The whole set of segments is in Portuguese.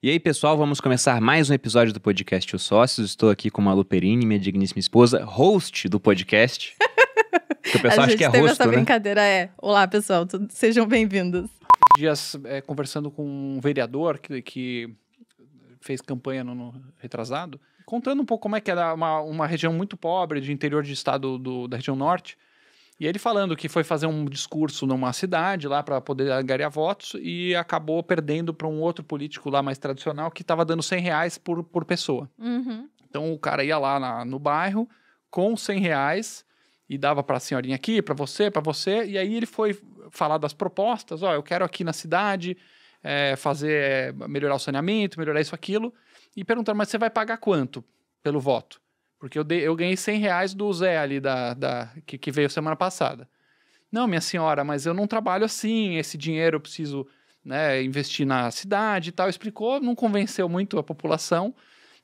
E aí, pessoal, vamos começar mais um episódio do podcast Os Sócios. Estou aqui com a Luperini, minha digníssima esposa, host do podcast. que o pessoal a acha que é host, essa né? brincadeira é. Olá, pessoal, tudo... sejam bem-vindos. Dias é, conversando com um vereador que, que fez campanha no, no, retrasado, contando um pouco como é que era uma, uma região muito pobre de interior de estado do, da região norte e ele falando que foi fazer um discurso numa cidade lá para poder agarrar votos e acabou perdendo para um outro político lá mais tradicional que estava dando 100 reais por, por pessoa. Uhum. Então o cara ia lá na, no bairro com 100 reais e dava para a senhorinha aqui, para você, para você. E aí ele foi falar das propostas: ó, eu quero aqui na cidade é, fazer, é, melhorar o saneamento, melhorar isso, aquilo. E perguntaram: mas você vai pagar quanto pelo voto? Porque eu, dei, eu ganhei 100 reais do Zé ali, da, da, que, que veio semana passada. Não, minha senhora, mas eu não trabalho assim, esse dinheiro eu preciso né, investir na cidade e tal. Explicou, não convenceu muito a população,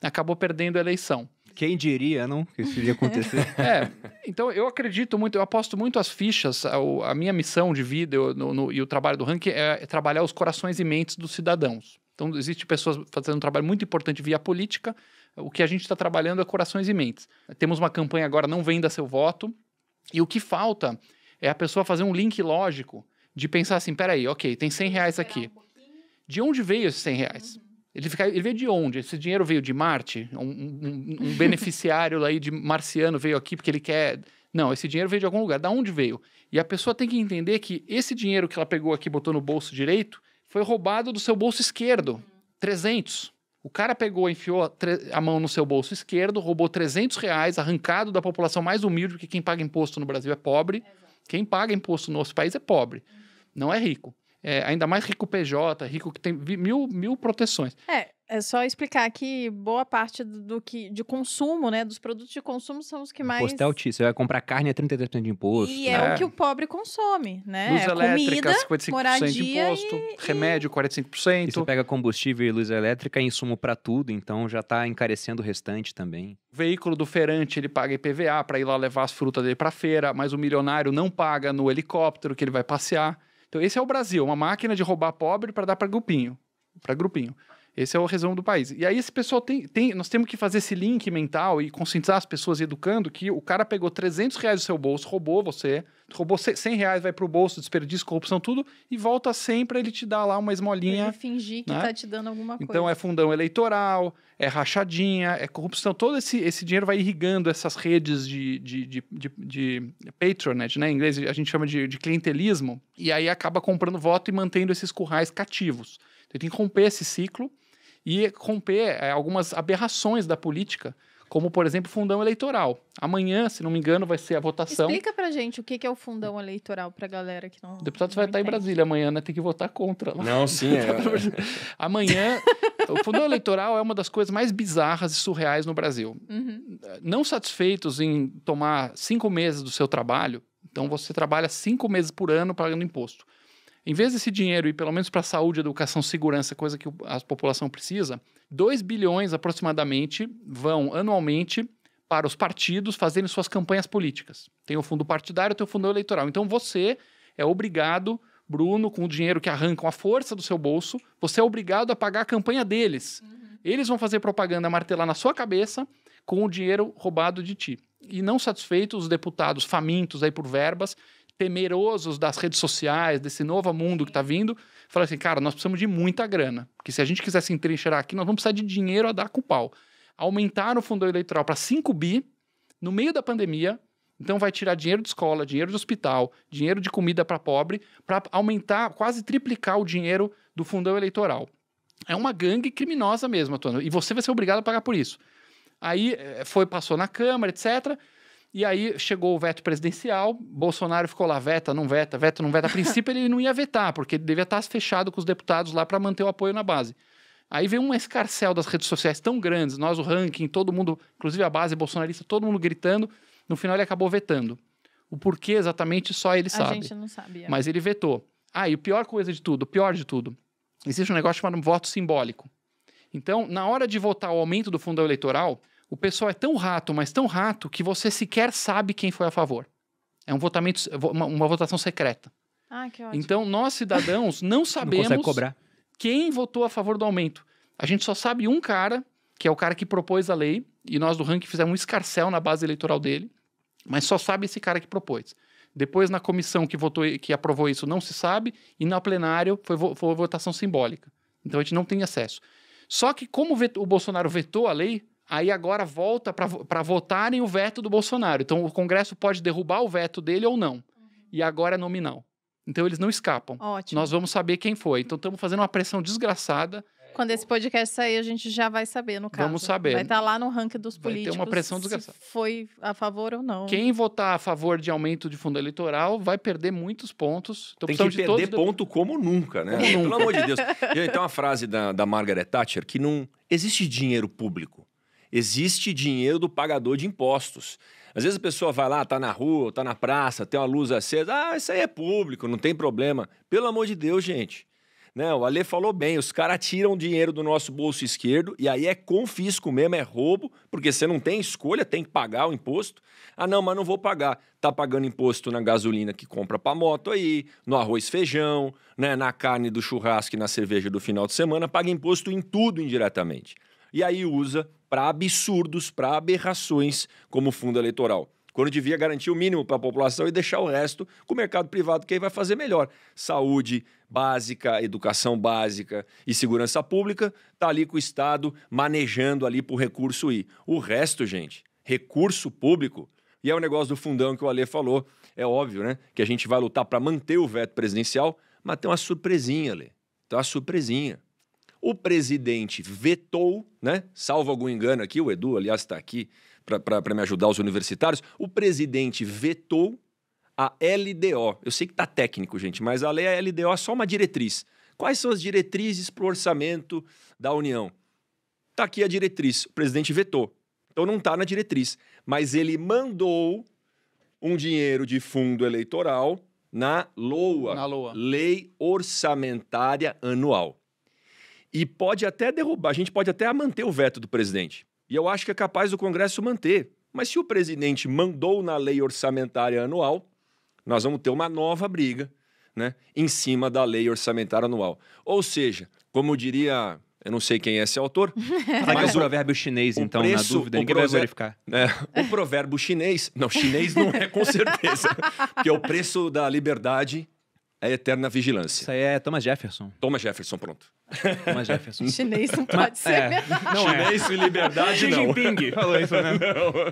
acabou perdendo a eleição. Quem diria, não? Que isso iria acontecer. é, então eu acredito muito, eu aposto muito as fichas, a, a minha missão de vida eu, no, no, e o trabalho do ranking é, é trabalhar os corações e mentes dos cidadãos. Então, existe pessoas fazendo um trabalho muito importante via política, o que a gente está trabalhando é corações e mentes. Temos uma campanha agora, não venda seu voto, e o que falta é a pessoa fazer um link lógico de pensar assim, peraí, ok, tem 100 reais aqui. de onde veio esses 100 reais? Uhum. Ele, fica, ele, veio de onde? Esse dinheiro veio de Marte? Um, um, um beneficiário aí de marciano veio aqui porque ele quer... Não, esse dinheiro veio de algum lugar. Da onde veio? E a pessoa tem que entender que esse dinheiro que ela pegou aqui e botou no bolso direito foi roubado do seu bolso esquerdo. Uhum. 300. O cara pegou, enfiou a mão no seu bolso esquerdo, roubou 300 reais, arrancado da população mais humilde, porque quem paga imposto no Brasil é pobre. Exato. Quem paga imposto no nosso país é pobre, uhum. não é rico. É, ainda mais rico PJ, rico que tem mil, mil proteções. É, é só explicar que boa parte do, do, que de consumo, né, dos produtos de consumo são os que mais. O imposto é altíssimo. Você vai comprar carne é 33% de imposto. E né? é o que o pobre consome, né? Luz é elétrica, comida, 55% moradia de imposto, e... remédio, 45%. E você pega combustível e luz elétrica, é insumo para tudo, então já está encarecendo o restante também. O veículo do feirante, ele paga IPVA para ir lá levar as frutas dele para feira, mas o milionário não paga no helicóptero que ele vai passear. Então esse é o Brasil, uma máquina de roubar pobre para dar para grupinho, para grupinho. Esse é o resumo do país. E aí esse pessoal tem, tem, nós temos que fazer esse link mental e conscientizar as pessoas educando que o cara pegou 300 reais do seu bolso, roubou você, roubou 100 reais, vai pro bolso, desperdício, corrupção, tudo, e volta sempre para ele te dar lá uma esmolinha. Ele fingir que né? tá te dando alguma então, coisa. Então é fundão eleitoral, é rachadinha, é corrupção. Todo esse, esse dinheiro vai irrigando essas redes de, de, de, de, de patronage, né? Em inglês a gente chama de, de clientelismo, e aí acaba comprando voto e mantendo esses currais cativos. Então tem que romper esse ciclo e romper é, algumas aberrações da política, como, por exemplo, fundão eleitoral. Amanhã, se não me engano, vai ser a votação. Explica pra gente o que é o fundão eleitoral pra galera que não. O deputado não vai entende. estar em Brasília amanhã, né? Tem que votar contra. Lá. Não, sim. é... Tá amanhã. o fundão eleitoral é uma das coisas mais bizarras e surreais no Brasil. Uhum. Não satisfeitos em tomar cinco meses do seu trabalho, então você trabalha cinco meses por ano pagando imposto. Em vez desse dinheiro ir pelo menos para saúde, educação, segurança, coisa que a população precisa, 2 bilhões aproximadamente vão anualmente para os partidos fazerem suas campanhas políticas. Tem o fundo partidário, tem o fundo eleitoral. Então você é obrigado, Bruno, com o dinheiro que arrancam a força do seu bolso, você é obrigado a pagar a campanha deles. Uhum. Eles vão fazer propaganda martelar na sua cabeça com o dinheiro roubado de ti. E não satisfeitos, os deputados famintos aí por verbas temerosos das redes sociais, desse novo mundo que está vindo, falaram assim, cara, nós precisamos de muita grana, porque se a gente quiser se entrincheirar aqui, nós vamos precisar de dinheiro a dar com o pau. Aumentaram o fundo eleitoral para 5 bi no meio da pandemia, então vai tirar dinheiro de escola, dinheiro de hospital, dinheiro de comida para pobre, para aumentar, quase triplicar o dinheiro do fundão eleitoral. É uma gangue criminosa mesmo, Antônio, e você vai ser obrigado a pagar por isso. Aí eh, foi, passou na Câmara, etc. E aí chegou o veto presidencial, Bolsonaro ficou lá, veta, não veta, veta, não veta. A princípio ele não ia vetar, porque ele devia estar fechado com os deputados lá para manter o apoio na base. Aí veio um escarcel das redes sociais tão grandes, nós o ranking, todo mundo, inclusive a base bolsonarista, todo mundo gritando. No final ele acabou vetando. O porquê exatamente só ele a sabe. A gente não sabia. É. Mas ele vetou. Ah, e o pior coisa de tudo, o pior de tudo, existe um negócio chamado voto simbólico. Então, na hora de votar o aumento do fundo eleitoral, o pessoal é tão rato, mas tão rato, que você sequer sabe quem foi a favor. É um votamento, uma, uma votação secreta. Ah, que ótimo. Então, nós, cidadãos, não sabemos não quem votou a favor do aumento. A gente só sabe um cara, que é o cara que propôs a lei, e nós do ranking fizemos um escarcel na base eleitoral dele, mas só sabe esse cara que propôs. Depois, na comissão que votou, que aprovou isso, não se sabe, e na plenário foi, foi votação simbólica. Então a gente não tem acesso. Só que, como o Bolsonaro vetou a lei, aí agora volta para votarem o veto do Bolsonaro. Então o Congresso pode derrubar o veto dele ou não. Uhum. E agora é nominal. Então eles não escapam. Ótimo. Nós vamos saber quem foi. Então estamos fazendo uma pressão desgraçada. É, Quando esse podcast sair, a gente já vai saber, no caso. Vamos saber. Vai estar tá lá no ranking dos políticos. Vai ter uma pressão desgraçada. Se foi a favor ou não. Quem votar a favor de aumento de fundo eleitoral vai perder muitos pontos. Tô então, Tem que perder ponto do... como nunca, né? Como nunca. Pelo amor de Deus. Tem uma frase da, da Margaret Thatcher que não existe dinheiro público. Existe dinheiro do pagador de impostos. Às vezes a pessoa vai lá, tá na rua, tá na praça, tem uma luz acesa, ah, isso aí é público, não tem problema. Pelo amor de Deus, gente. Né? O Ale falou bem, os caras tiram dinheiro do nosso bolso esquerdo e aí é confisco mesmo, é roubo, porque você não tem escolha, tem que pagar o imposto. Ah, não, mas não vou pagar. Tá pagando imposto na gasolina que compra para moto aí, no arroz feijão, né? na carne do churrasco e na cerveja do final de semana, paga imposto em tudo indiretamente. E aí usa para absurdos, para aberrações como fundo eleitoral. Quando devia garantir o mínimo para a população e deixar o resto com o mercado privado, que aí vai fazer melhor. Saúde básica, educação básica e segurança pública, está ali com o Estado manejando ali para o recurso ir. O resto, gente, recurso público, e é o negócio do fundão que o Alê falou, é óbvio, né? Que a gente vai lutar para manter o veto presidencial, mas tem uma surpresinha, Alê. Tem uma surpresinha. O presidente vetou, né? Salvo algum engano aqui, o Edu, aliás, está aqui para me ajudar, os universitários. O presidente vetou a LDO. Eu sei que está técnico, gente, mas a lei a LDO é só uma diretriz. Quais são as diretrizes para o orçamento da União? Está aqui a diretriz. O presidente vetou. Então não está na diretriz. Mas ele mandou um dinheiro de fundo eleitoral na LOA, na LOA. Lei Orçamentária Anual. E pode até derrubar, a gente pode até manter o veto do presidente. E eu acho que é capaz do Congresso manter. Mas se o presidente mandou na lei orçamentária anual, nós vamos ter uma nova briga né, em cima da lei orçamentária anual. Ou seja, como diria eu não sei quem é esse autor. É mas o provérbio chinês, então, preço, na dúvida, ninguém vai verificar. É, o provérbio chinês. Não, chinês não é com certeza. é o preço da liberdade é a eterna vigilância. Isso aí é Thomas Jefferson. Thomas Jefferson, pronto. Thomas Jefferson. Chinês não pode ser. É. Não é. Chinês é. e liberdade, não. Xi Jinping falou isso, né? Não.